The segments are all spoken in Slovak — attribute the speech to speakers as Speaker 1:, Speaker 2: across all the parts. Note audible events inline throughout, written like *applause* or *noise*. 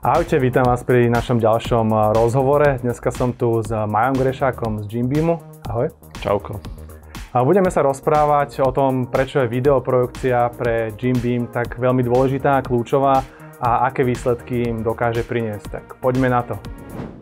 Speaker 1: Ahojte, vítam vás pri našom ďalšom eh, rozhovore. Dneska som tu s Majom Grešákom z Jimbeamu. Ahoj. Čauko. A budeme sa rozprávať o tom, prečo je videoprojekcia pre Jimbeam tak veľmi dôležitá a kľúčová a aké výsledky im
Speaker 2: dokáže priniesť. Tak poďme na to.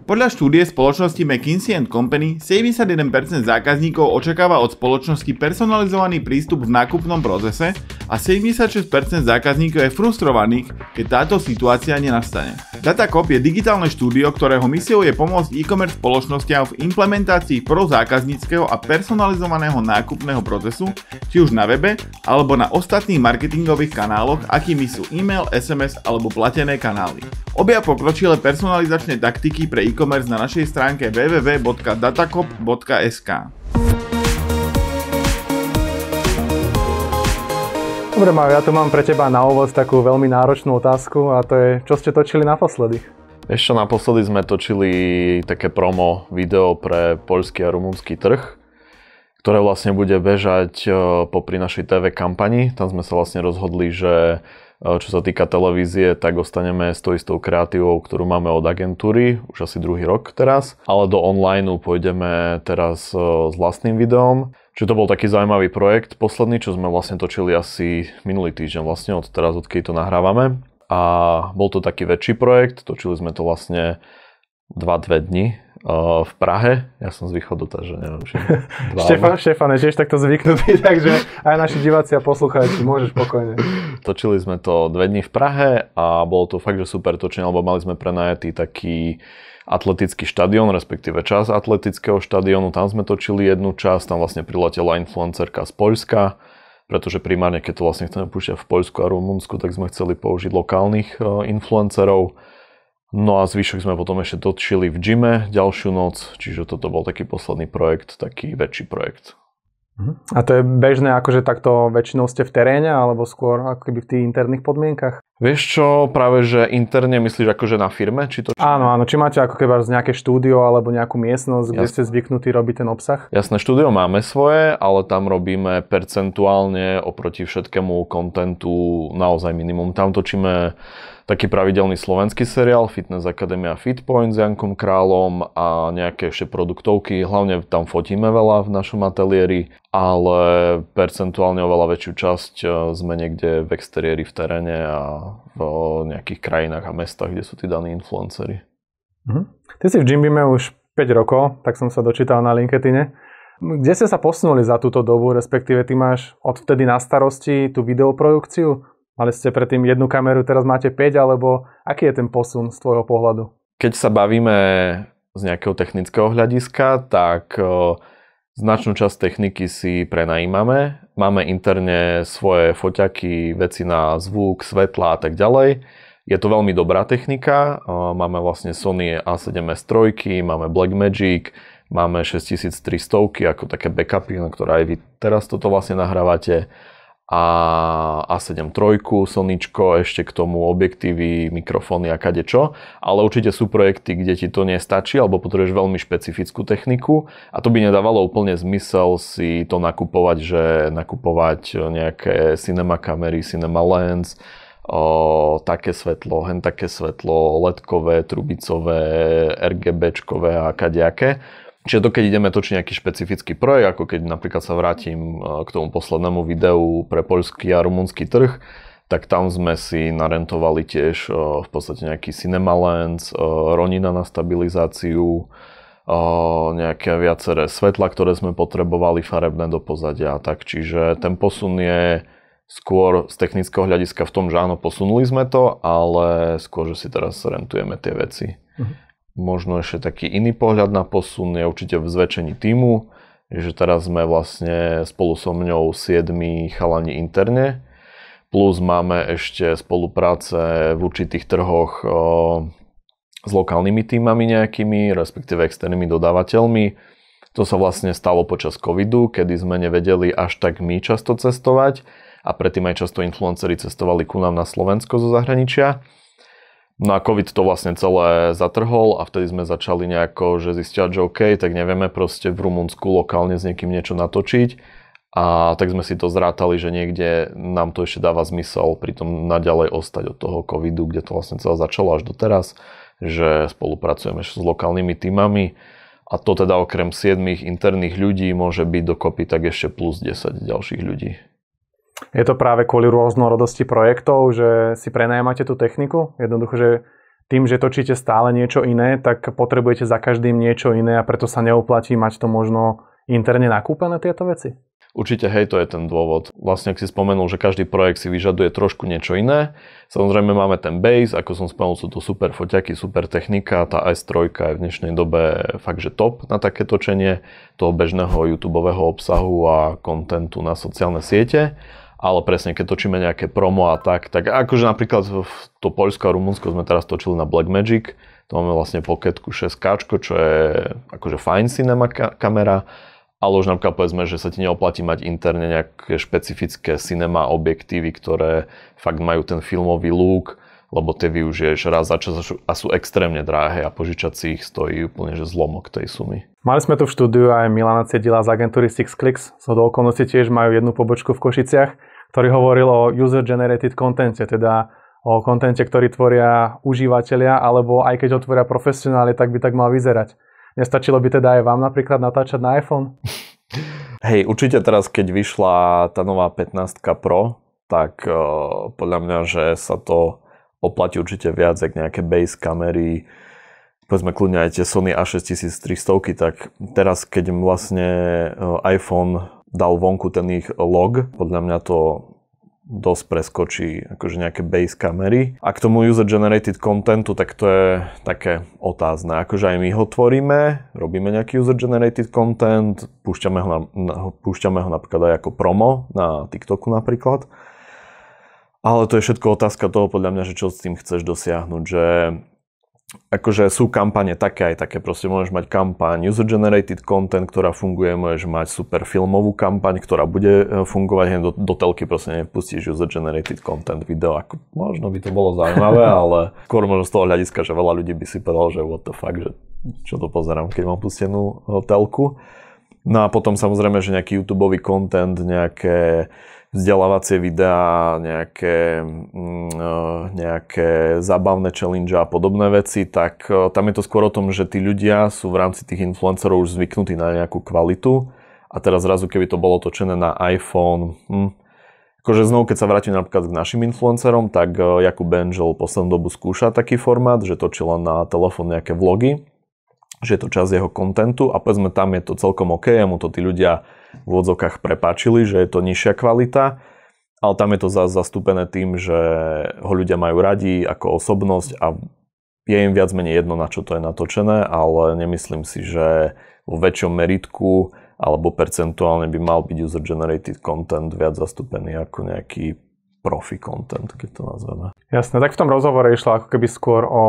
Speaker 2: Podľa štúdie spoločnosti McKinsey Company 71% zákazníkov očakáva od spoločnosti personalizovaný prístup v nákupnom procese a 76% zákazníkov je frustrovaných, keď táto situácia nenastane. Datacop je digitálne štúdio, ktorého misiou je pomôcť e-commerce spoločnostiam v implementácii prozákazníckého a personalizovaného nákupného procesu, či už na webe, alebo na ostatných marketingových kanáloch, akými sú e-mail, SMS alebo platené kanály. Obia pokročilé personalizačné taktiky pre e e-commerce na našej stránke www.datacop.sk.
Speaker 1: Dobre, Mario, ja tu mám pre teba na úvod takú veľmi náročnú otázku a to je, čo ste točili naposledy?
Speaker 3: Ešte naposledy sme točili také promo video pre poľský a rumúnsky trh, ktoré vlastne bude bežať e, popri našej TV kampani. Tam sme sa vlastne rozhodli, že E, čo sa týka televízie, tak ostaneme s tou istou kreatívou, ktorú máme od agentúry, už asi druhý rok teraz, ale do online pôjdeme teraz e, s vlastným videom. Čiže to bol taký zaujímavý projekt, posledný, čo sme vlastne točili asi minulý týždeň, vlastne od teraz, odkedy to nahrávame. A bol to taký väčší projekt, točili sme to vlastne 2-2 dni, v Prahe. Ja som z východu, takže neviem, či...
Speaker 2: *laughs* Štefan,
Speaker 1: Štefan je takto zvyknutý, *laughs* takže aj naši diváci a poslucháči, môžeš pokojne.
Speaker 3: Točili sme to dve dni v Prahe a bolo to fakt, že super točenie, lebo mali sme prenajatý taký atletický štadión, respektíve čas atletického štadiónu. Tam sme točili jednu časť, tam vlastne priletela influencerka z Poľska, pretože primárne, keď to vlastne chceme púšťať v Poľsku a Rumunsku, tak sme chceli použiť lokálnych e, influencerov No a zvyšok sme potom ešte točili v gyme ďalšiu noc, čiže toto bol taký posledný projekt, taký väčší projekt.
Speaker 1: Mhm. A to je bežné, akože takto väčšinou ste v teréne, alebo skôr ako keby v tých interných podmienkach?
Speaker 3: Vieš čo, práve že interne myslíš akože na firme? Či to, či...
Speaker 1: Áno, áno, či máte ako keby nejaké štúdio alebo nejakú miestnosť, kde Jasne. ste zvyknutí robiť ten obsah?
Speaker 3: Jasné, štúdio máme svoje, ale tam robíme percentuálne oproti všetkému kontentu naozaj minimum. Tam točíme taký pravidelný slovenský seriál Fitness Akadémia Fitpoint s Jankom Králom a nejaké ešte produktovky. Hlavne tam fotíme veľa v našom ateliéri, ale percentuálne oveľa väčšiu časť e, sme niekde v exteriéri v teréne a v nejakých krajinách a mestách, kde sú tí daní
Speaker 1: Mm-hmm. Ty si v Jimbime už 5 rokov, tak som sa dočítal na LinkedIne. Kde ste sa posunuli za túto dobu, respektíve ty máš odvtedy na starosti tú videoprodukciu? Mali ste predtým jednu kameru, teraz máte 5, alebo aký je ten posun z tvojho pohľadu?
Speaker 3: Keď sa bavíme z nejakého technického hľadiska, tak značnú časť techniky si prenajímame Máme interne svoje foťaky, veci na zvuk, svetla a tak ďalej. Je to veľmi dobrá technika. Máme vlastne Sony A7S 3, máme Blackmagic, máme 6300 ako také backupy, na ktoré aj vy teraz toto vlastne nahrávate a A7 III, Soničko, ešte k tomu objektívy, mikrofóny a kadečo. Ale určite sú projekty, kde ti to nestačí alebo potrebuješ veľmi špecifickú techniku a to by nedávalo úplne zmysel si to nakupovať, že nakupovať nejaké cinema kamery, cinema lens, o, také svetlo, hen také svetlo, ledkové, trubicové, RGBčkové a kadejaké Čiže to, keď ideme točiť nejaký špecifický projekt, ako keď napríklad sa vrátim e, k tomu poslednému videu pre poľský a rumunský trh, tak tam sme si narentovali tiež e, v podstate nejaký Cinemalens, e, Ronina na stabilizáciu, nejaké viaceré svetla, ktoré sme potrebovali, farebné do pozadia tak. Čiže ten posun je skôr z technického hľadiska v tom, že áno, posunuli sme to, ale skôr, že si teraz rentujeme tie veci. Uh-huh možno ešte taký iný pohľad na posun je určite v zväčšení týmu, že teraz sme vlastne spolu so mňou 7 chalani interne, plus máme ešte spolupráce v určitých trhoch o, s lokálnymi týmami nejakými, respektíve externými dodávateľmi. To sa vlastne stalo počas covidu, kedy sme nevedeli až tak my často cestovať a predtým aj často influenceri cestovali ku nám na Slovensko zo zahraničia No a COVID to vlastne celé zatrhol a vtedy sme začali nejako, že zistiať, že OK, tak nevieme proste v Rumunsku lokálne s niekým niečo natočiť. A tak sme si to zrátali, že niekde nám to ešte dáva zmysel pritom naďalej ostať od toho covidu, kde to vlastne celé začalo až doteraz, že spolupracujeme s lokálnymi týmami a to teda okrem 7 interných ľudí môže byť dokopy tak ešte plus 10 ďalších ľudí.
Speaker 1: Je to práve kvôli rôznorodosti projektov, že si prenajímate tú techniku? Jednoducho, že tým, že točíte stále niečo iné, tak potrebujete za každým niečo iné a preto sa neoplatí mať to možno interne nakúpené tieto veci?
Speaker 3: Určite hej, to je ten dôvod. Vlastne, ak si spomenul, že každý projekt si vyžaduje trošku niečo iné. Samozrejme máme ten base, ako som spomenul, sú to super foťaky, super technika, tá S3 je v dnešnej dobe fakt, že top na také točenie toho bežného YouTubeového obsahu a kontentu na sociálne siete ale presne, keď točíme nejaké promo a tak, tak akože napríklad v to Poľsko a Rumunsko sme teraz točili na Blackmagic, to máme vlastne poketku 6K, čo je akože fajn cinema ka- kamera, ale už napríklad povedzme, že sa ti neoplatí mať interne nejaké špecifické cinema objektívy, ktoré fakt majú ten filmový look, lebo tie využiješ raz za čas a sú extrémne drahé a požičať si ich stojí úplne že zlomok tej sumy.
Speaker 1: Mali sme tu v štúdiu aj Milana Cedila z agentúry Six Clicks, so do okolnosti tiež majú jednu pobočku v Košiciach ktorý hovoril o user-generated contente, teda o kontente, ktorý tvoria užívateľia, alebo aj keď ho tvoria profesionáli, tak by tak mal vyzerať. Nestačilo by teda aj vám napríklad natáčať na iPhone?
Speaker 3: *laughs* Hej, určite teraz, keď vyšla tá nová 15 Pro, tak uh, podľa mňa, že sa to oplatí určite viac, ak nejaké base kamery, povedzme kľudne aj tie Sony A6300, tak teraz, keď vlastne eh, iPhone dal vonku ten ich log. Podľa mňa to dosť preskočí akože nejaké base kamery. A k tomu user-generated contentu, tak to je také otázne. Akože aj my ho tvoríme, robíme nejaký user-generated content, púšťame ho, na, na, púšťame ho napríklad aj ako promo na TikToku napríklad. Ale to je všetko otázka toho podľa mňa, že čo s tým chceš dosiahnuť, že akože sú kampane také aj také, proste môžeš mať kampaň user-generated content, ktorá funguje, môžeš mať super filmovú kampaň, ktorá bude e, fungovať, hneď do, do telky proste nepustíš user-generated content video, ako možno by to bolo zaujímavé, *laughs* ale skôr možno z toho hľadiska, že veľa ľudí by si povedal, že what the fuck, že čo to pozerám, keď mám pustenú e, telku. No a potom samozrejme, že nejaký YouTube content, nejaké vzdelávacie videá, nejaké, mm, eh, nejaké zábavné challenge a podobné veci, tak eh, tam je to skôr o tom, že tí ľudia sú v rámci tých influencerov už zvyknutí na nejakú kvalitu a teraz zrazu keby to bolo točené na iPhone, hm, akože znovu keď sa vrátim napríklad k našim influencerom, tak eh, Jakub Angel poslednú dobu skúša taký formát, že točí len na telefón nejaké vlogy, že je to čas jeho kontentu a povedzme tam je to celkom OK, mu to tí ľudia v odzokách prepáčili, že je to nižšia kvalita, ale tam je to zase zastúpené tým, že ho ľudia majú radi ako osobnosť a je im viac menej jedno, na čo to je natočené, ale nemyslím si, že vo väčšom meritku alebo percentuálne by mal byť user-generated content viac zastúpený ako nejaký profi content, keď to nazveme.
Speaker 1: Jasné, tak v tom rozhovore išlo ako keby skôr o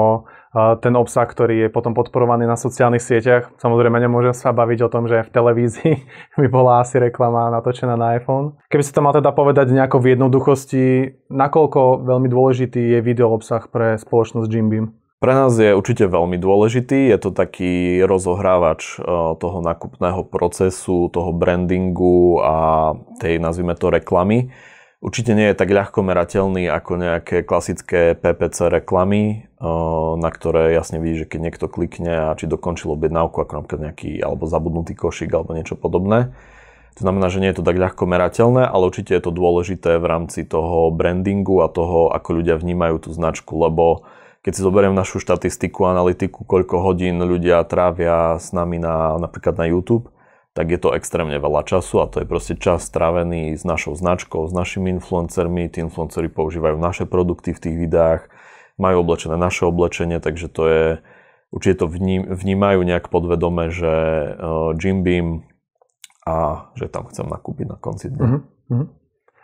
Speaker 1: ten obsah, ktorý je potom podporovaný na sociálnych sieťach. Samozrejme, nemôžem sa baviť o tom, že v televízii *laughs* by bola asi reklama natočená na iPhone. Keby si to mal teda povedať nejako v jednoduchosti, nakoľko veľmi dôležitý je video obsah pre spoločnosť Jim Beam?
Speaker 3: Pre nás je určite veľmi dôležitý, je to taký rozohrávač e, toho nákupného procesu, toho brandingu a tej, nazvime to, reklamy Určite nie je tak ľahko merateľný ako nejaké klasické PPC reklamy, na ktoré jasne vidí, že keď niekto klikne a či dokončil objednávku, ako napríklad nejaký alebo zabudnutý košík alebo niečo podobné. To znamená, že nie je to tak ľahko merateľné, ale určite je to dôležité v rámci toho brandingu a toho, ako ľudia vnímajú tú značku, lebo keď si zoberiem našu štatistiku, analytiku, koľko hodín ľudia trávia s nami na, napríklad na YouTube, tak je to extrémne veľa času a to je proste čas strávený s našou značkou, s našimi influencermi. Tí influenceri používajú naše produkty v tých videách, majú oblečené naše oblečenie, takže to je, určite to vním, vnímajú nejak podvedome, že uh, Jim Beam a že tam chcem nakúpiť na konci dňa.
Speaker 1: Mm-hmm.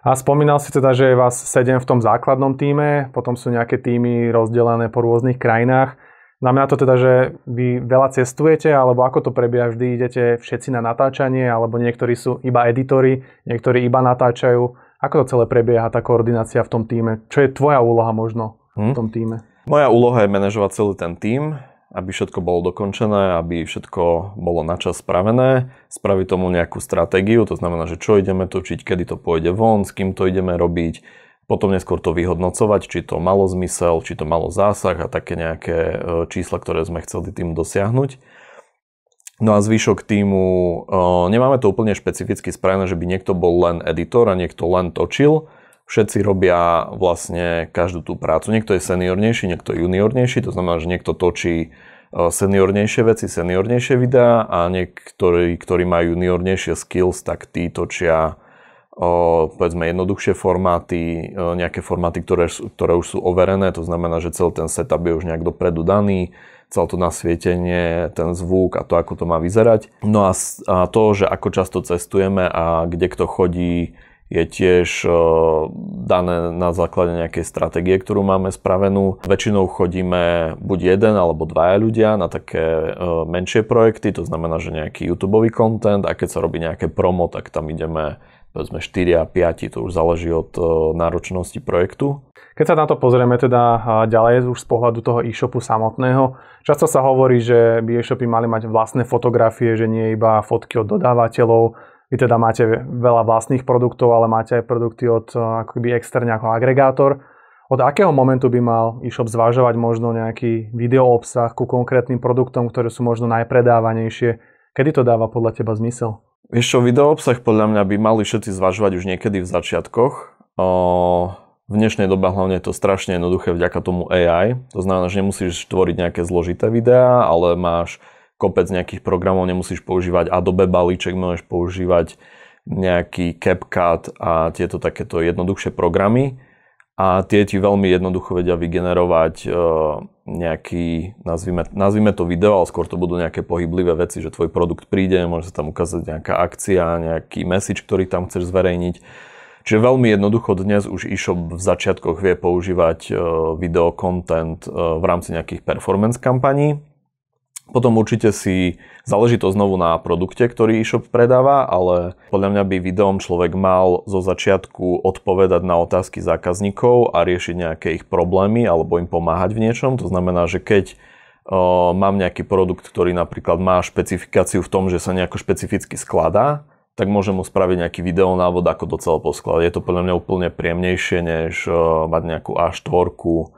Speaker 1: A spomínal si teda, že je vás sedem v tom základnom týme, potom sú nejaké týmy rozdelené po rôznych krajinách. Znamená to teda, že vy veľa cestujete, alebo ako to prebieha? Vždy idete všetci na natáčanie, alebo niektorí sú iba editori, niektorí iba natáčajú. Ako to celé prebieha, tá koordinácia v tom týme? Čo je tvoja úloha možno v hm? tom
Speaker 3: týme? Moja úloha je manažovať celý ten tým, aby všetko bolo dokončené, aby všetko bolo načas spravené, spraviť tomu nejakú stratégiu, to znamená, že čo ideme točiť, kedy to pôjde von, s kým to ideme robiť, potom neskôr to vyhodnocovať, či to malo zmysel, či to malo zásah a také nejaké e, čísla, ktoré sme chceli tým dosiahnuť. No a zvyšok týmu, e, nemáme to úplne špecificky správne, že by niekto bol len editor a niekto len točil. Všetci robia vlastne každú tú prácu. Niekto je seniornejší, niekto je juniornejší, to znamená, že niekto točí e, seniornejšie veci, seniornejšie videá a niektorí, ktorí majú juniornejšie skills, tak tí točia povedzme jednoduchšie formáty, e, nejaké formáty, ktoré, ktoré už sú overené, to znamená, že celý ten setup je už nejak dopredu daný, celé to nasvietenie, ten zvuk a to, ako to má vyzerať. No a, a to, že ako často cestujeme a kde kto chodí, je tiež e, dané na základe nejakej stratégie, ktorú máme spravenú. Väčšinou chodíme buď jeden alebo dvaja ľudia na také e, menšie projekty, to znamená, že nejaký YouTube content a keď sa robí nejaké promo, tak tam ideme povedzme 4 a 5, to už záleží od e, náročnosti projektu.
Speaker 1: Keď sa na to pozrieme teda ďalej už z pohľadu toho e-shopu samotného, často sa hovorí, že by e-shopy mali mať vlastné fotografie, že nie iba fotky od dodávateľov, vy teda máte veľa vlastných produktov, ale máte aj produkty od e, akoby externe ako agregátor. Od akého momentu by mal e-shop zvažovať možno nejaký video obsah ku konkrétnym produktom, ktoré sú možno najpredávanejšie? Kedy to dáva podľa teba zmysel?
Speaker 3: Vieš čo, obsah podľa mňa by mali všetci zvažovať už niekedy v začiatkoch. O, v dnešnej dobe hlavne je to strašne jednoduché vďaka tomu AI. To znamená, že nemusíš tvoriť nejaké zložité videá, ale máš kopec nejakých programov, nemusíš používať Adobe balíček, môžeš používať nejaký CapCut a tieto takéto jednoduchšie programy a tie ti veľmi jednoducho vedia vygenerovať e, nejaký, nazvime, nazvime to video, ale skôr to budú nejaké pohyblivé veci, že tvoj produkt príde, môže sa tam ukázať nejaká akcia, nejaký message, ktorý tam chceš zverejniť. Čiže veľmi jednoducho dnes už e-shop v začiatkoch vie používať e, video content e, v rámci nejakých performance kampaní, potom určite si záleží to znovu na produkte, ktorý e-shop predáva, ale podľa mňa by videom človek mal zo začiatku odpovedať na otázky zákazníkov a riešiť nejaké ich problémy alebo im pomáhať v niečom. To znamená, že keď o, mám nejaký produkt, ktorý napríklad má špecifikáciu v tom, že sa nejako špecificky skladá, tak môžem mu spraviť nejaký videonávod, ako to celé poskladať. Je to podľa mňa úplne príjemnejšie, než o, mať nejakú A4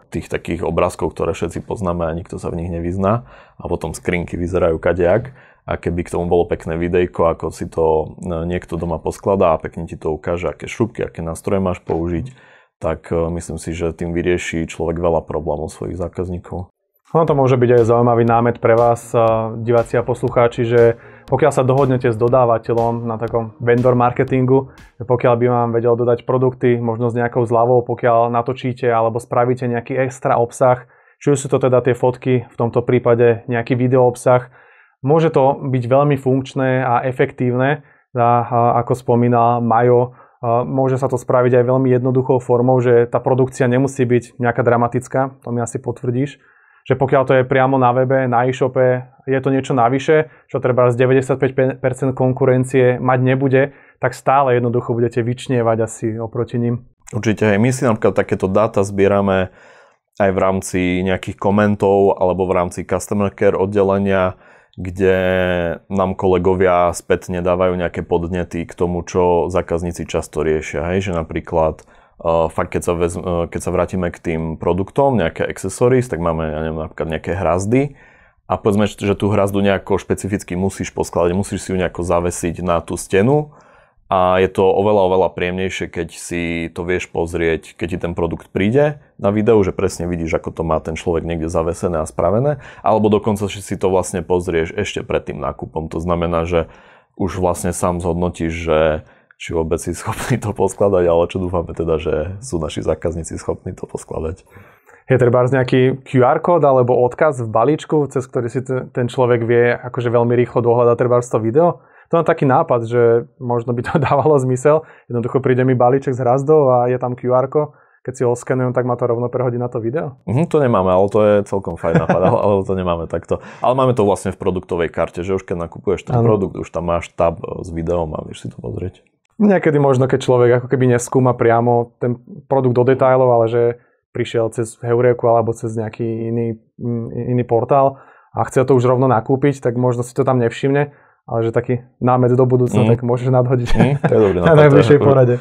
Speaker 3: tých takých obrázkov, ktoré všetci poznáme a nikto sa v nich nevyzná. A potom skrinky vyzerajú kadejak. A keby k tomu bolo pekné videjko, ako si to e, niekto doma poskladá a pekne ti to ukáže, aké šupky, aké nástroje máš použiť, tak e, myslím si, že tým vyrieši človek veľa problémov svojich zákazníkov. No
Speaker 1: to môže byť aj zaujímavý námet pre vás, e, diváci a poslucháči, že pokiaľ sa dohodnete s dodávateľom na takom vendor marketingu, pokiaľ by vám vedel dodať produkty, možno s nejakou zľavou, pokiaľ natočíte alebo spravíte nejaký extra obsah, či sú to teda tie fotky, v tomto prípade nejaký video obsah, môže to byť veľmi funkčné a efektívne, a ako spomínal Majo, Môže sa to spraviť aj veľmi jednoduchou formou, že tá produkcia nemusí byť nejaká dramatická, to mi asi potvrdíš, že pokiaľ to je priamo na webe, na e-shope, je to niečo navyše, čo treba z 95% konkurencie mať nebude, tak stále jednoducho budete vyčnievať asi oproti ním.
Speaker 3: Určite aj my si napríklad takéto dáta zbierame aj v rámci nejakých komentov alebo v rámci customer care oddelenia, kde nám kolegovia spätne dávajú nejaké podnety k tomu, čo zákazníci často riešia. Hej? Že napríklad Uh, fakt, keď sa, vez, uh, keď sa vrátime k tým produktom, nejaké accessories, tak máme, ja neviem, napríklad nejaké hrazdy a povedzme, že tú hrazdu nejako špecificky musíš poskladať, musíš si ju nejako zavesiť na tú stenu a je to oveľa, oveľa príjemnejšie, keď si to vieš pozrieť, keď ti ten produkt príde na videu, že presne vidíš, ako to má ten človek niekde zavesené a spravené, alebo dokonca si to vlastne pozrieš ešte pred tým nákupom. To znamená, že už vlastne sám zhodnotíš, že či vôbec si schopní to poskladať, ale čo dúfame teda, že sú naši zákazníci schopní to poskladať.
Speaker 1: Je treba nejaký QR kód alebo odkaz v balíčku, cez ktorý si ten človek vie akože veľmi rýchlo dohľadať treba to video? To mám taký nápad, že možno by to *laughs* dávalo zmysel. Jednoducho príde mi balíček s hrazdou a je tam QR kód, keď si ho skenujem, tak ma to rovno prehodí na to video?
Speaker 3: Mm, to nemáme, ale to je celkom fajn nápad, *laughs* ale to nemáme takto. Ale máme to vlastne v produktovej karte, že už keď nakupuješ ten ano. produkt, už tam máš tab s videom a vieš si to pozrieť.
Speaker 1: Niekedy možno, keď človek ako keby neskúma priamo ten produkt do detajlov, ale že prišiel cez Heureku alebo cez nejaký iný, mm, iný portál a chce to už rovno nakúpiť, tak možno si to tam nevšimne, ale že taký námed do budúcna, mm. tak môžeš nadhodiť mm, to je dobrý, *laughs* no, na najbližšej porade.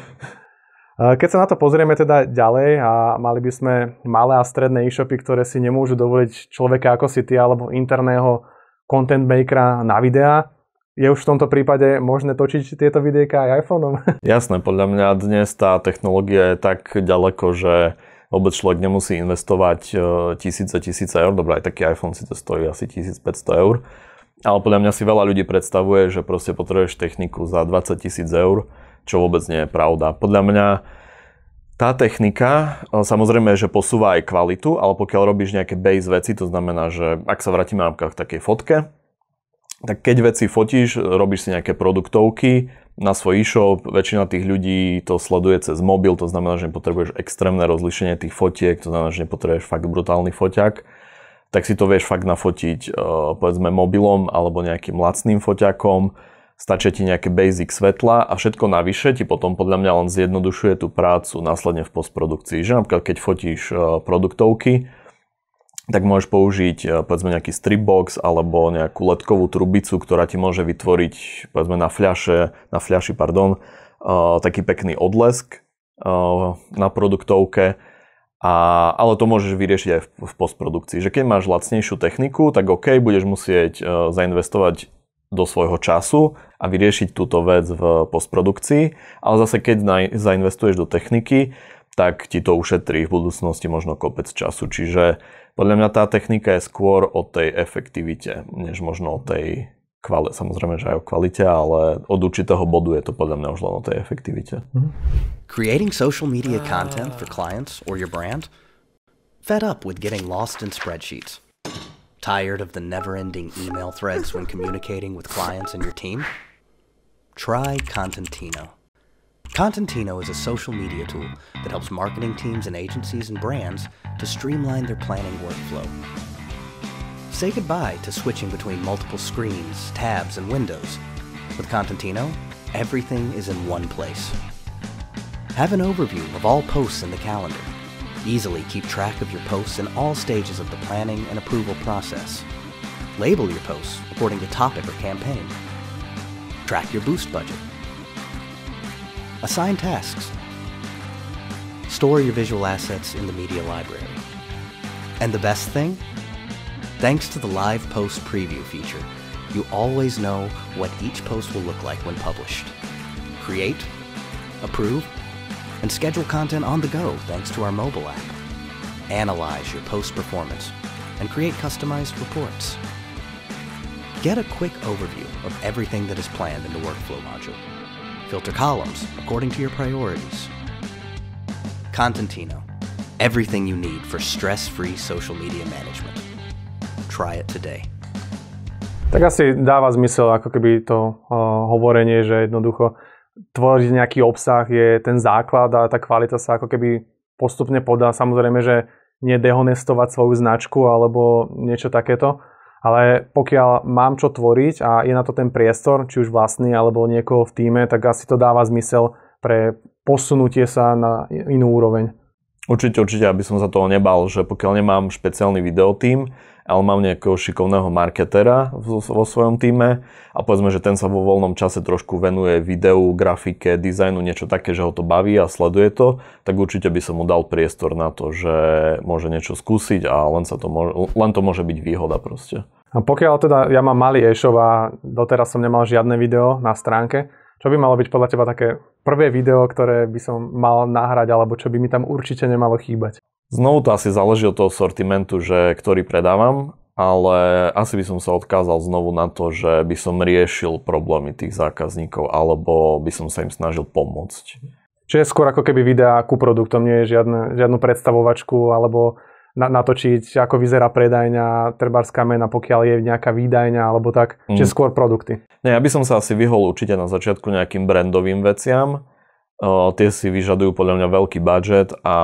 Speaker 1: Keď sa na to pozrieme teda ďalej a mali by sme malé a stredné e-shopy, ktoré si nemôžu dovoliť človeka ako si ty alebo interného content makera na videá, je už v tomto prípade možné točiť tieto videjka aj iPhoneom?
Speaker 3: *laughs* Jasné, podľa mňa dnes tá technológia je tak ďaleko, že vôbec človek nemusí investovať e, tisíce, tisíce eur. Dobre, aj taký iPhone si to stojí asi 1500 eur. Ale podľa mňa si veľa ľudí predstavuje, že proste potrebuješ techniku za 20 tisíc eur, čo vôbec nie je pravda. Podľa mňa tá technika e, samozrejme, že posúva aj kvalitu, ale pokiaľ robíš nejaké base veci, to znamená, že ak sa vrátime napríklad k takej fotke, tak keď veci fotíš, robíš si nejaké produktovky na svoj e-shop, väčšina tých ľudí to sleduje cez mobil, to znamená, že nepotrebuješ extrémne rozlišenie tých fotiek, to znamená, že nepotrebuješ fakt brutálny foťak, tak si to vieš fakt nafotiť e, povedzme mobilom alebo nejakým lacným foťakom, stačia ti nejaké basic svetla a všetko navyše ti potom podľa mňa len zjednodušuje tú prácu následne v postprodukcii. Že napríklad keď fotíš e, produktovky, tak môžeš použiť e, povedzme nejaký stripbox alebo nejakú letkovú trubicu, ktorá ti môže vytvoriť povedzme na fľaše, na fľaši, pardon, uh, taký pekný odlesk uh, na produktovke. A, ale to môžeš vyriešiť aj v, v postprodukcii, že keď máš lacnejšiu techniku, tak OK, budeš musieť uh, zainvestovať do svojho času a vyriešiť túto vec v postprodukcii, ale zase keď na, zainvestuješ do techniky, tak ti to ušetrí v budúcnosti možno kopec času. Čiže podľa mňa tá technika je skôr o tej efektivite, než možno o tej kvalite. Samozrejme, že aj o kvalite, ale od určitého bodu je to podľa mňa už len o tej efektivite. Mhm.
Speaker 4: Creating social media content for clients or your brand? Fed up with getting lost in spreadsheets? Tired of the never-ending email threads when communicating with clients and your team? Try Contentino. Contentino is a social media tool that helps marketing teams and agencies and brands to streamline their planning workflow. Say goodbye to switching between multiple screens, tabs, and windows. With Contentino, everything is in one place. Have an overview of all posts in the calendar. Easily keep track of your posts in all stages of the planning and approval process. Label your posts according to topic or campaign. Track your boost budget. Assign tasks Store your visual assets in the media library. And the best thing? Thanks to the Live Post Preview feature, you always know what each post will look like when published. Create, approve, and schedule content on the go thanks to our mobile app. Analyze your post performance and create customized reports. Get a quick overview of everything that is planned in the workflow module. Filter columns according to your priorities Contentino, everything you need for stress-free social media management. Try it today.
Speaker 1: Tak asi dáva zmysel ako keby to uh, hovorenie, že jednoducho tvoriť nejaký obsah je ten základ a tá kvalita sa ako keby postupne podá. Samozrejme, že nedehonestovať svoju značku alebo niečo takéto, ale pokiaľ mám čo tvoriť a je na to ten priestor, či už vlastný alebo niekoho v týme, tak asi to dáva zmysel pre posunutie sa na inú
Speaker 3: úroveň. Určite, určite, aby som sa toho nebal, že pokiaľ nemám špeciálny videotím, ale mám nejakého šikovného marketera vo svojom týme a povedzme, že ten sa vo voľnom čase trošku venuje videu, grafike, dizajnu, niečo také, že ho to baví a sleduje to, tak určite by som mu dal priestor na to, že môže niečo skúsiť a len, sa to, môže, len to môže byť výhoda proste.
Speaker 1: A pokiaľ teda ja mám malý e-shop a doteraz som nemal žiadne video na stránke, čo by malo byť podľa teba také prvé video, ktoré by som mal nahrať, alebo čo by mi tam určite nemalo chýbať?
Speaker 3: Znovu to asi záleží od toho sortimentu, že ktorý predávam, ale asi by som sa odkázal znovu na to, že by som riešil problémy tých zákazníkov alebo by som sa im snažil pomôcť.
Speaker 1: Čiže skôr ako keby videá ku produktom, nie je žiadne, žiadnu predstavovačku alebo na, natočiť, ako vyzerá predajňa, z kamena, pokiaľ je nejaká výdajňa alebo tak, mm. či skôr produkty.
Speaker 3: Ne, ja by som sa asi vyhol určite na začiatku nejakým brandovým veciam, O, tie si vyžadujú podľa mňa veľký budget a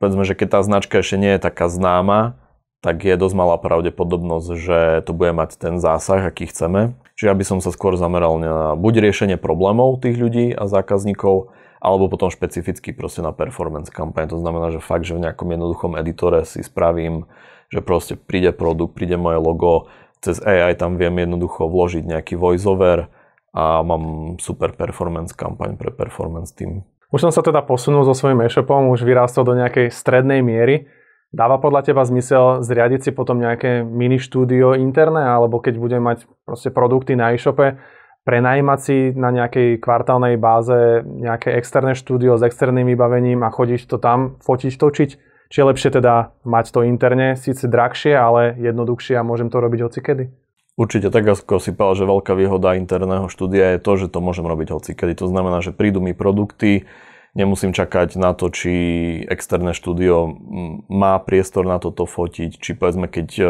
Speaker 3: povedzme, že keď tá značka ešte nie je taká známa, tak je dosť malá pravdepodobnosť, že to bude mať ten zásah, aký chceme. Čiže aby som sa skôr zameral na buď riešenie problémov tých ľudí a zákazníkov, alebo potom špecificky proste na performance kampaň. To znamená, že fakt, že v nejakom jednoduchom editore si spravím, že proste príde produkt, príde moje logo, cez AI tam viem jednoducho vložiť nejaký voiceover a mám super performance kampaň pre performance team.
Speaker 1: Už som sa teda posunul so svojím e-shopom, už vyrástol do nejakej strednej miery. Dáva podľa teba zmysel zriadiť si potom nejaké mini štúdio interné, alebo keď budem mať proste produkty na e-shope, prenajímať si na nejakej kvartálnej báze nejaké externé štúdio s externým vybavením a chodiť to tam, fotiť, točiť. Či je lepšie teda mať to interne, síce drahšie, ale jednoduchšie a môžem to robiť hocikedy?
Speaker 3: Určite tak, ako si povedal, že veľká výhoda interného štúdia je to, že to môžem robiť hocikedy. To znamená, že prídu mi produkty, nemusím čakať na to, či externé štúdio má priestor na toto fotiť, či povedzme, keď e,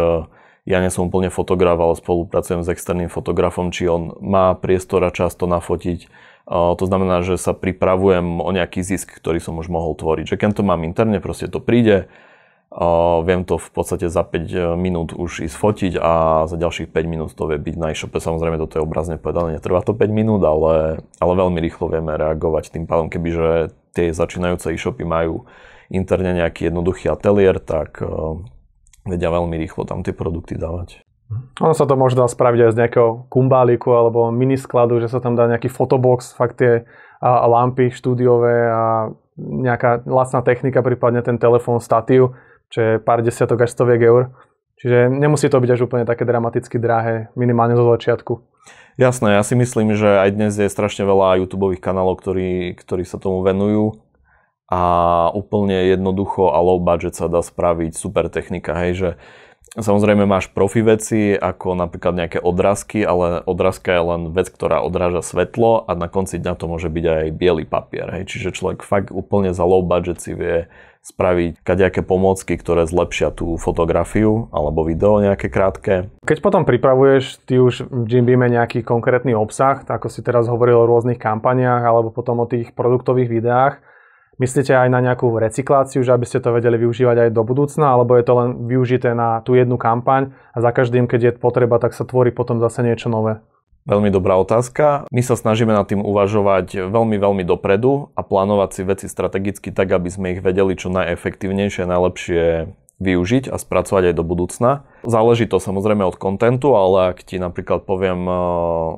Speaker 3: ja nie som úplne fotograf, ale spolupracujem s externým fotografom, či on má priestor a často nafotiť. To znamená, že sa pripravujem o nejaký zisk, ktorý som už mohol tvoriť. Že keď to mám interne, proste to príde, viem to v podstate za 5 e, minút už ísť fotiť a za ďalších 5 minút to vie byť na e-shope. Samozrejme, toto je obrazne povedané, netrvá to 5 minút, ale, ale veľmi rýchlo vieme reagovať tým pádom, kebyže tie začínajúce e-shopy majú interne nejaký jednoduchý ateliér, tak e, vedia veľmi rýchlo tam tie produkty dávať.
Speaker 1: Ono sa to môže dá spraviť aj z nejakého kumbáliku alebo miniskladu, že sa tam dá nejaký fotobox, fakt tie a, a lampy štúdiové a nejaká lacná technika, prípadne ten telefón statív, čo je pár desiatok až stoviek eur. Čiže nemusí to byť až úplne také dramaticky drahé, minimálne zo začiatku.
Speaker 3: Jasné, ja si myslím, že aj dnes je strašne veľa YouTube kanálov, ktorí, ktorí sa tomu venujú a úplne jednoducho a low budget sa dá spraviť super technika, hej, že Samozrejme máš profi veci, ako napríklad nejaké odrazky, ale odrazka je len vec, ktorá odráža svetlo a na konci dňa to môže byť aj biely papier. Hej. Čiže človek fakt úplne za low budget si vie spraviť kadejaké pomôcky, ktoré zlepšia tú fotografiu alebo video nejaké krátke.
Speaker 1: Keď potom pripravuješ ty už v Jimbime nejaký konkrétny obsah, ako si teraz hovoril o rôznych kampaniách alebo potom o tých produktových videách, Myslíte aj na nejakú recykláciu, že aby ste to vedeli využívať aj do budúcna, alebo je to len využité na tú jednu kampaň a za každým, keď je potreba, tak sa tvorí potom zase niečo nové?
Speaker 3: Veľmi dobrá otázka. My sa snažíme nad tým uvažovať veľmi, veľmi dopredu a plánovať si veci strategicky tak, aby sme ich vedeli čo najefektívnejšie, najlepšie využiť a spracovať aj do budúcna. Záleží to samozrejme od kontentu, ale ak ti napríklad poviem eh,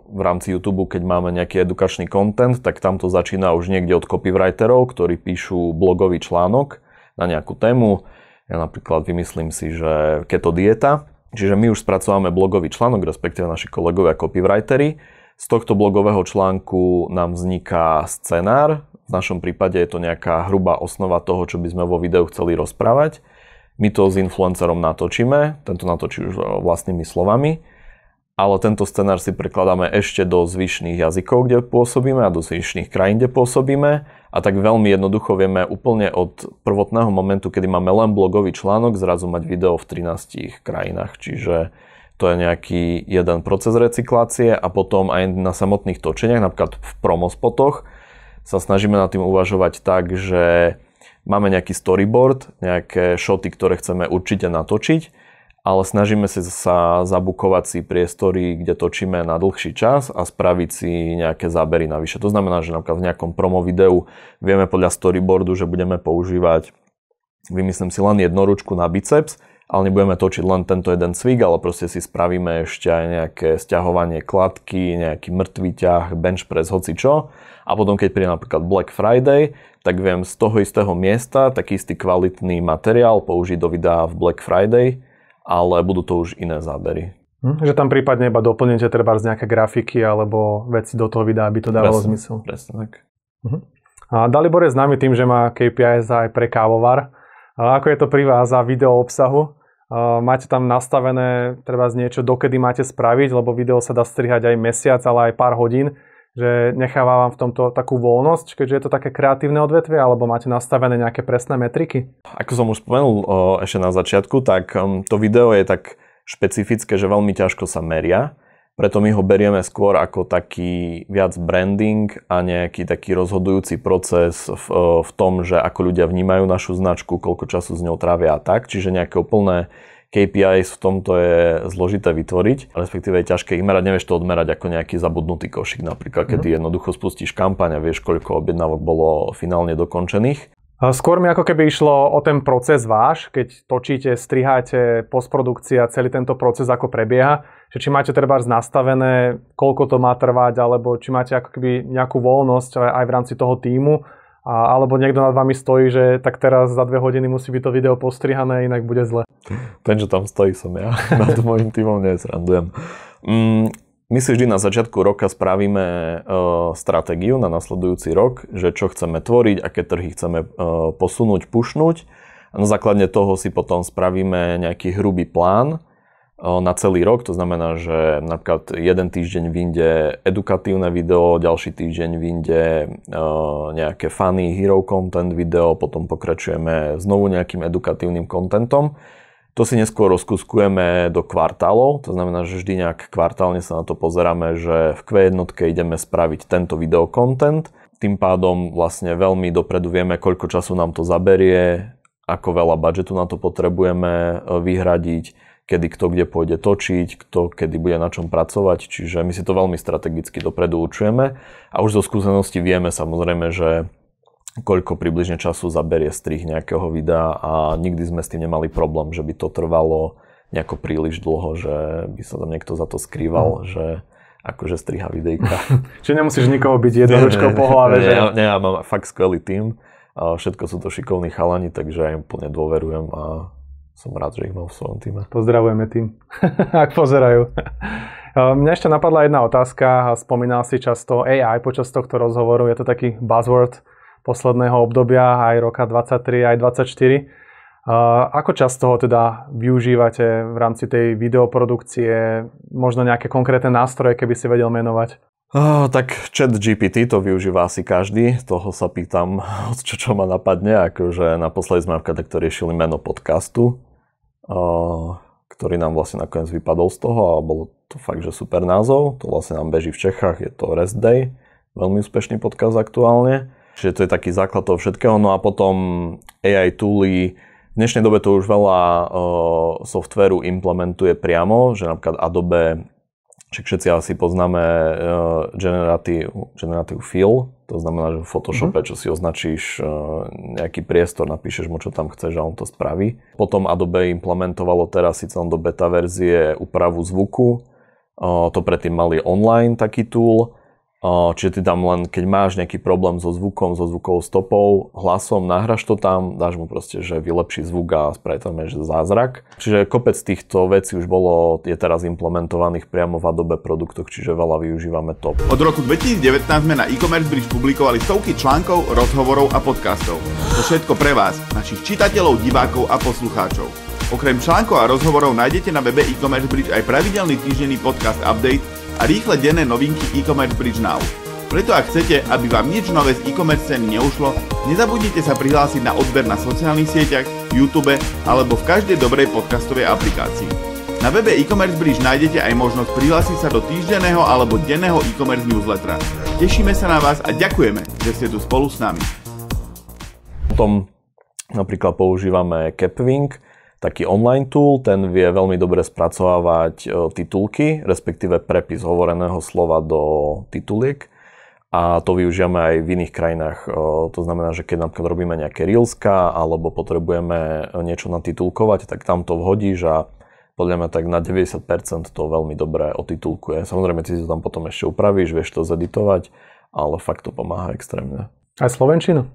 Speaker 3: v rámci YouTube, keď máme nejaký edukačný kontent, tak tam to začína už niekde od copywriterov, ktorí píšu blogový článok na nejakú tému. Ja napríklad vymyslím si, že keto dieta, čiže my už spracováme blogový článok, respektíve naši kolegovia copywritery. Z tohto blogového článku nám vzniká scenár, v našom prípade je to nejaká hrubá osnova toho, čo by sme vo videu chceli rozprávať my to s influencerom natočíme, tento natočí už vlastnými slovami, ale tento scenár si prekladáme ešte do zvyšných jazykov, kde pôsobíme a do zvyšných krajín, kde pôsobíme a tak veľmi jednoducho vieme úplne od prvotného momentu, kedy máme len blogový článok, zrazu mať video v 13 krajinách, čiže to je nejaký jeden proces recyklácie a potom aj na samotných točeniach, napríklad v promospotoch, sa snažíme nad tým uvažovať tak, že Máme nejaký storyboard, nejaké šoty, ktoré chceme určite natočiť, ale snažíme si sa zabukovať si priestory, kde točíme na dlhší čas a spraviť si nejaké zábery navyše. To znamená, že napríklad v nejakom promo videu vieme podľa storyboardu, že budeme používať, vymyslím si len ručku na biceps, ale nebudeme točiť len tento jeden cvik, ale proste si spravíme ešte aj nejaké stiahovanie kladky, nejaký mŕtvý ťah, bench press, hoci čo a potom keď príde napríklad Black Friday, tak viem z toho istého miesta taký istý kvalitný materiál použiť do videa v Black Friday, ale budú to už iné zábery.
Speaker 1: Hm, že tam prípadne iba doplníte treba z nejaké grafiky alebo veci do toho videa, aby to dávalo presne, zmysel. Presne tak. Mhm. A Dalibor je známy tým, že má KPI aj pre kávovar. A ako je to pri vás za video obsahu? máte tam nastavené treba z niečo, dokedy máte spraviť, lebo video sa dá strihať aj mesiac, ale aj pár hodín že necháva vám v tomto takú voľnosť, keďže je to také kreatívne odvetvie, alebo máte nastavené nejaké presné metriky?
Speaker 3: Ako som už spomenul o, ešte na začiatku, tak um, to video je tak špecifické, že veľmi ťažko sa meria, preto my ho berieme skôr ako taký viac branding a nejaký taký rozhodujúci proces v, v tom, že ako ľudia vnímajú našu značku, koľko času s ňou trávia a tak, čiže nejaké úplné KPIs v tomto je zložité vytvoriť, respektíve je ťažké ich merať, nevieš to odmerať ako nejaký zabudnutý košik. napríklad, keď mm-hmm. jednoducho spustíš kampaň a vieš, koľko objednávok bolo finálne dokončených.
Speaker 1: Skôr mi ako keby išlo o ten proces váš, keď točíte, striháte, postprodukcia, celý tento proces ako prebieha, že či máte treba nastavené, koľko to má trvať, alebo či máte ako keby nejakú voľnosť aj v rámci toho týmu, a, alebo niekto nad vami stojí, že tak teraz za dve hodiny musí byť to video postrihané, inak bude zle.
Speaker 3: Ten, že tam stojí, som ja. *laughs* Nad môjim týmom nezrandujem. Mm, my si vždy na začiatku roka spravíme e, stratégiu na nasledujúci rok, že čo chceme tvoriť, aké trhy chceme e, posunúť, pušnúť. na základe toho si potom spravíme nejaký hrubý plán, na celý rok, to znamená, že napríklad jeden týždeň vyjde edukatívne video, ďalší týždeň vyjde nejaké funny hero content video, potom pokračujeme znovu nejakým edukatívnym contentom. To si neskôr rozkuskujeme do kvartálov, to znamená, že vždy nejak kvartálne sa na to pozeráme, že v Q1 ideme spraviť tento video content, tým pádom vlastne veľmi dopredu vieme, koľko času nám to zaberie, ako veľa budžetu na to potrebujeme e, vyhradiť, kedy kto kde pôjde točiť, kto kedy bude na čom pracovať, čiže my si to veľmi strategicky dopredu určujeme a už zo skúsenosti vieme samozrejme, že koľko približne času zaberie strih nejakého videa a nikdy sme s tým nemali problém, že by to trvalo nejako príliš dlho, že by sa tam niekto za to skrýval, mm. že akože striha videjka. *laughs* Čiže nemusíš nikoho byť jednoručkou po hlave, že? nie, ja mám fakt skvelý tým. Všetko sú to šikovní chalani, takže ja im plne dôverujem a som rád, že ich mám v svojom týme.
Speaker 1: Pozdravujeme tým, *laughs* ak pozerajú. *laughs* Ehm, mňa ešte napadla jedna otázka. Spomínal si často AI počas tohto rozhovoru. Je to taký buzzword posledného obdobia, aj roka 23, aj 24. Ehm, ako často ho teda využívate v rámci tej videoprodukcie? Možno nejaké konkrétne nástroje, keby si vedel menovať?
Speaker 3: Oh, tak chat GPT to využíva asi každý, toho sa pýtam, *laughs* čo, čo ma napadne, akože naposledy sme napríklad takto riešili meno podcastu, oh, ktorý nám vlastne nakoniec vypadol z toho a bolo to fakt, že super názov, to vlastne nám beží v Čechách, je to Rest Day, veľmi úspešný podcast aktuálne, čiže to je taký základ toho všetkého, no a potom AI tooly, v dnešnej dobe to už veľa uh, softveru implementuje priamo, že napríklad Adobe však všetci asi poznáme uh, eh, generatív, fill, to znamená, že v Photoshope, mm-hmm. čo si označíš uh, nejaký priestor, napíšeš mu, čo tam chceš a on to spraví. Potom Adobe implementovalo teraz síce do beta verzie úpravu zvuku, uh, to predtým mali online taký tool, Čiže ty tam len, keď máš nejaký problém so zvukom, so zvukovou stopou, hlasom, nahraš to tam, dáš mu proste, že vylepší zvuk a spraví tam že zázrak. Čiže kopec týchto vecí už bolo, je teraz implementovaných priamo v Adobe produktoch, čiže veľa využívame to.
Speaker 2: Od roku 2019 sme na e-commerce bridge publikovali stovky článkov, rozhovorov a podcastov. To všetko pre vás, našich čitateľov, divákov a poslucháčov. Okrem článkov a rozhovorov nájdete na webe e-commerce bridge aj pravidelný týždenný podcast update, a rýchle denné novinky e-commerce Bridge Now. Preto ak chcete, aby vám nič nové z e-commerce ceny neušlo, nezabudnite sa prihlásiť na odber na sociálnych sieťach, YouTube alebo v každej dobrej podcastovej aplikácii. Na webe e-commerce Bridge nájdete aj možnosť prihlásiť sa do týždenného alebo denného e-commerce newslettera. Tešíme sa na vás a ďakujeme, že ste tu spolu s nami.
Speaker 3: Potom napríklad používame Capwing, taký online tool, ten vie veľmi dobre spracovávať e, titulky, respektíve prepis hovoreného slova do tituliek a to využijeme aj v iných krajinách. E, to znamená, že keď napríklad robíme nejaké reelska alebo potrebujeme e, niečo natitulkovať, tak tam to vhodíš a podľa mňa tak na 90% to veľmi dobre otitulkuje. Samozrejme, ty si to tam potom ešte upravíš, vieš to zeditovať, ale fakt to pomáha extrémne.
Speaker 1: Aj Slovenčinu?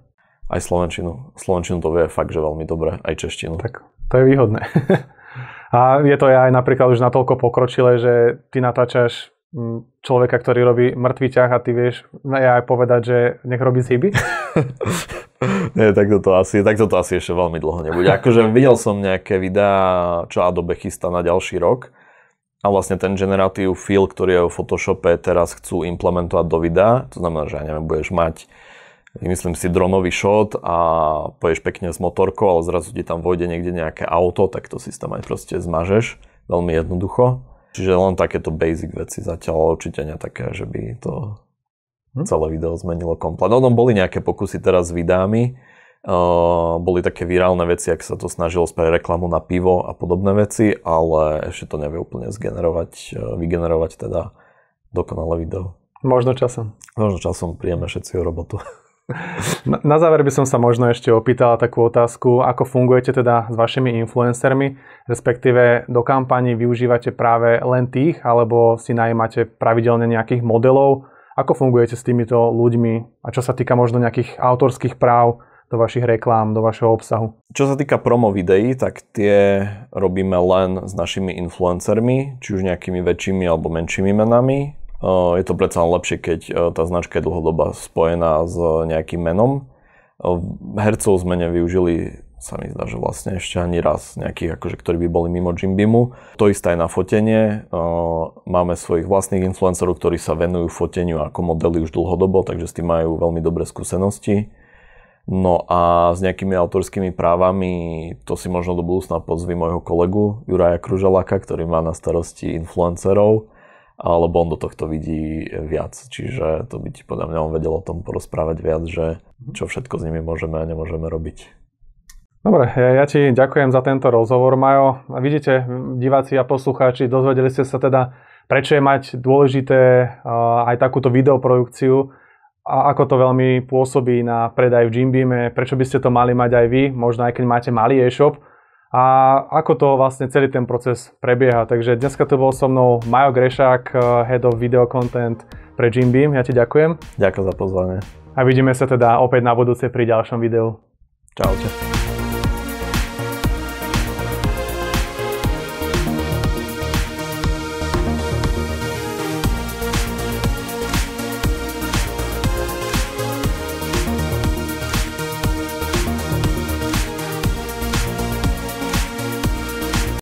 Speaker 3: Aj Slovenčinu. Slovenčinu to vie fakt, že veľmi dobre. Aj Češtinu. Tak
Speaker 1: to je výhodné. *laughs* A je to aj napríklad už natoľko pokročilé, že ty natáčaš mm, človeka, ktorý robí mŕtvý ťah a ty vieš no, aj povedať, že nech robí zhyby?
Speaker 3: *laughs* Nie, tak toto asi, tak toto asi ešte veľmi dlho nebude. Akože videl som nejaké videá, čo Adobe chystá na ďalší rok a vlastne ten generatív Fil, ktorý je v Photoshope, teraz chcú implementovať do videa. To znamená, že ja neviem, budeš mať myslím si, dronový shot a poješ pekne s motorkou, ale zrazu ti tam vojde niekde nejaké auto, tak to si tam aj proste zmažeš veľmi jednoducho. Čiže len takéto basic veci zatiaľ, určite nie také, že by to hm? celé video zmenilo komplet. No, no boli nejaké pokusy teraz s videami, Uh, boli také virálne veci, ak sa to snažilo spraviť reklamu na pivo a podobné veci, ale ešte to nevie úplne zgenerovať, eh, vygenerovať teda dokonalé video.
Speaker 1: Možno časom.
Speaker 3: Možno časom príjeme všetci o robotu. *laughs*
Speaker 1: Na, záver by som sa možno ešte opýtala takú otázku, ako fungujete teda s vašimi influencermi, respektíve do kampani využívate práve len tých, alebo si najímate pravidelne nejakých modelov, ako fungujete s týmito ľuďmi a čo sa týka možno nejakých autorských práv do vašich reklám, do vašeho obsahu?
Speaker 3: Čo sa týka promo videí, tak tie robíme len s našimi influencermi, či už nejakými väčšími alebo menšími menami. Eh, je to predsa lepšie, keď eh, tá značka je dlhodobá spojená s eh, nejakým menom. Hercov sme nevyužili sa mi zdá, že vlastne ešte ani raz nejakých, akože, ktorí by boli mimo Beamu. To isté aj na fotenie. Máme svojich vlastných influencerov, ktorí sa venujú foteniu ako modely už dlhodobo, takže s tým majú veľmi dobré skúsenosti. No a s nejakými autorskými právami, to si možno do budúcna pozvi môjho kolegu Juraja Kružalaka, ktorý má na starosti influencerov alebo on do tohto vidí viac. Čiže to by ti podľa mňa on vedel o tom porozprávať viac, že čo všetko s nimi môžeme a nemôžeme robiť.
Speaker 1: Dobre, ja, ti ďakujem za tento rozhovor, Majo. Vidíte, diváci a poslucháči, dozvedeli ste sa teda, prečo je mať dôležité aj takúto videoprodukciu a ako to veľmi pôsobí na predaj v Jimbeame, prečo by ste to mali mať aj vy, možno aj keď máte malý e-shop a ako to vlastne celý ten proces prebieha. Takže dneska tu bol so mnou Majo Grešák, eh, Head of Video Content pre Jim Beam. Ja ti ďakujem.
Speaker 3: Ďakujem za pozvanie.
Speaker 1: A vidíme sa teda opäť na budúce pri ďalšom videu. Čaute.